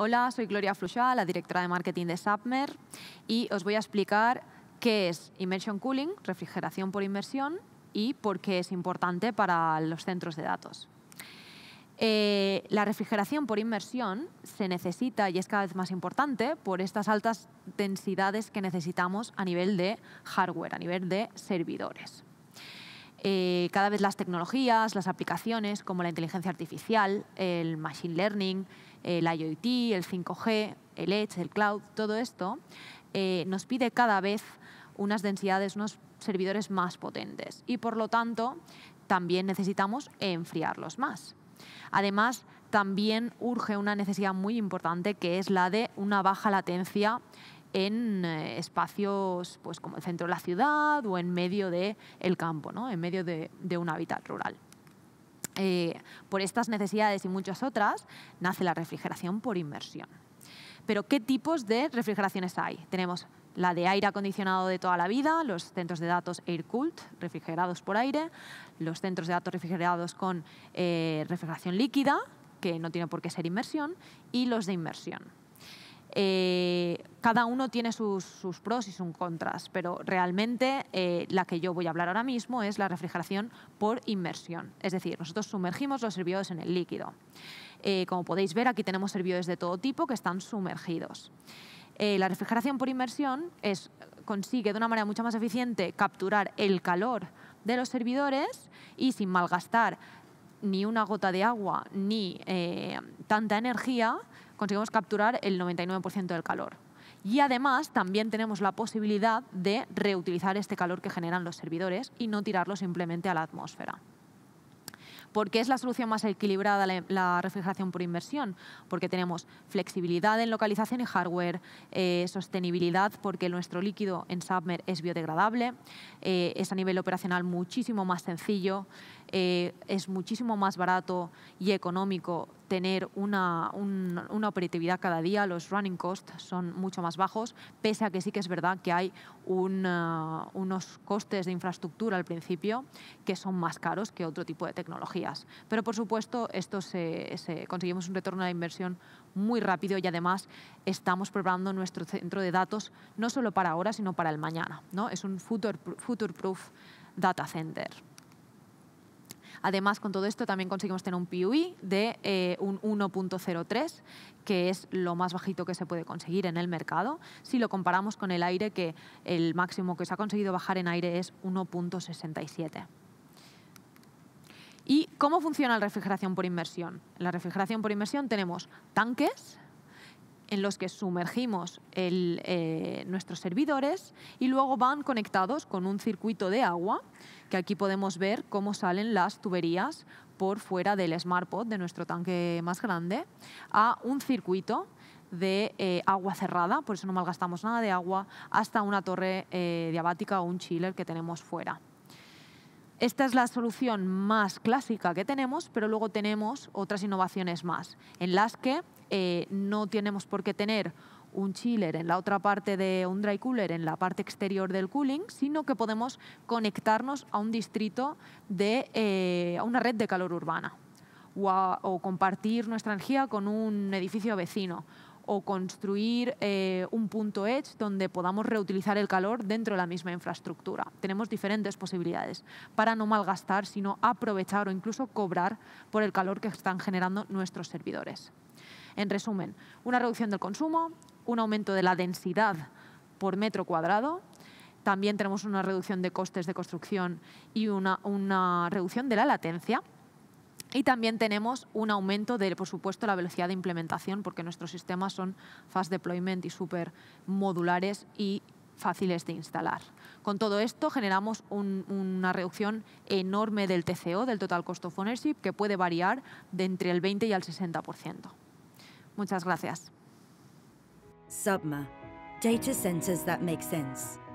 Hola, soy Gloria Fluchá, la directora de marketing de Sapmer y os voy a explicar qué es Immersion Cooling, refrigeración por inmersión y por qué es importante para los centros de datos. Eh, la refrigeración por inmersión se necesita y es cada vez más importante por estas altas densidades que necesitamos a nivel de hardware, a nivel de servidores. Eh, cada vez las tecnologías, las aplicaciones como la inteligencia artificial, el machine learning, el IoT, el 5G, el Edge, el cloud, todo esto eh, nos pide cada vez unas densidades, unos servidores más potentes y por lo tanto también necesitamos enfriarlos más. Además, también urge una necesidad muy importante que es la de una baja latencia en eh, espacios pues, como el centro de la ciudad o en medio del campo, en medio de, un hábitat rural. Eh, por estas necesidades y muchas otras, nace la refrigeración por inmersión. Pero, ¿qué tipos de refrigeraciones hay? Tenemos la de aire acondicionado de toda la vida, los centros de datos air-cooled, refrigerados por aire, los centros de datos refrigerados con eh, refrigeración líquida, que no tiene por qué ser inmersión, y los de inmersión. Eh, cada uno tiene sus, pros y sus contras, pero realmente eh, la que yo voy a hablar ahora mismo es la refrigeración por inmersión. Es decir, nosotros sumergimos los servidores en el líquido. Eh, como podéis ver, aquí tenemos servidores de todo tipo que están sumergidos. la refrigeración por inmersión es, consigue de una manera mucho más eficiente capturar el calor de los servidores y sin malgastar ni una gota de agua ni tanta energía, conseguimos capturar el 99% del calor. Y además también tenemos la posibilidad de reutilizar este calor que generan los servidores y no tirarlo simplemente a la atmósfera. ¿Por qué es la solución más equilibrada la, refrigeración por inversión? Porque tenemos flexibilidad en localización y hardware, eh, sostenibilidad porque nuestro líquido en Submer es biodegradable, eh, es a nivel operacional muchísimo más sencillo, eh, es muchísimo más barato y económico tener una, operatividad cada día, los running costs son mucho más bajos, pese a que sí que es verdad que hay eh, unos costes de infraestructura al principio que son más caros que otro tipo de tecnologías. Pero por supuesto, esto conseguimos un retorno de inversión muy rápido y además estamos preparando nuestro centro de datos no solo para ahora, sino para el mañana. ¿no? Es un future, future proof data center. Además, con todo esto también conseguimos tener un PUI de eh, un 1.03, que es lo más bajito que se puede conseguir en el mercado. Si lo comparamos con el aire, que el máximo que se ha conseguido bajar en aire es 1.67. ¿Y cómo funciona la refrigeración por inversión? En la refrigeración por inversión tenemos tanques, en los que sumergimos eh, nuestros servidores y luego van conectados con un circuito de agua, que aquí podemos ver cómo salen las tuberías por fuera del SmartPod, de nuestro tanque más grande, a un circuito de eh, agua cerrada, por eso no malgastamos nada de agua, hasta una torre eh, diabática o un chiller que tenemos fuera. Esta es la solución más clásica que tenemos, pero luego tenemos otras innovaciones más, en las que eh, no tenemos por qué tener un chiller en la otra parte de un dry cooler, en la parte exterior del cooling, sino que podemos conectarnos a un distrito de eh, a una red de calor urbana o, o compartir nuestra energía con un edificio vecino o construir eh, un punto edge donde podamos reutilizar el calor dentro de la misma infraestructura. Tenemos diferentes posibilidades para no malgastar, sino aprovechar o incluso cobrar por el calor que están generando nuestros servidores. En resumen, una reducción del consumo, un aumento de la densidad por metro cuadrado, también tenemos una reducción de costes de construcción y una, una reducción de la latencia, y también tenemos un aumento de, por supuesto, la velocidad de implementación, porque nuestros sistemas son fast deployment y súper modulares y fáciles de instalar. Con todo esto generamos una reducción enorme del TCO, del Total Cost of Ownership, que puede variar de entre el 20 y el 60%. Muchas gracias. Subma. Data centers that sense.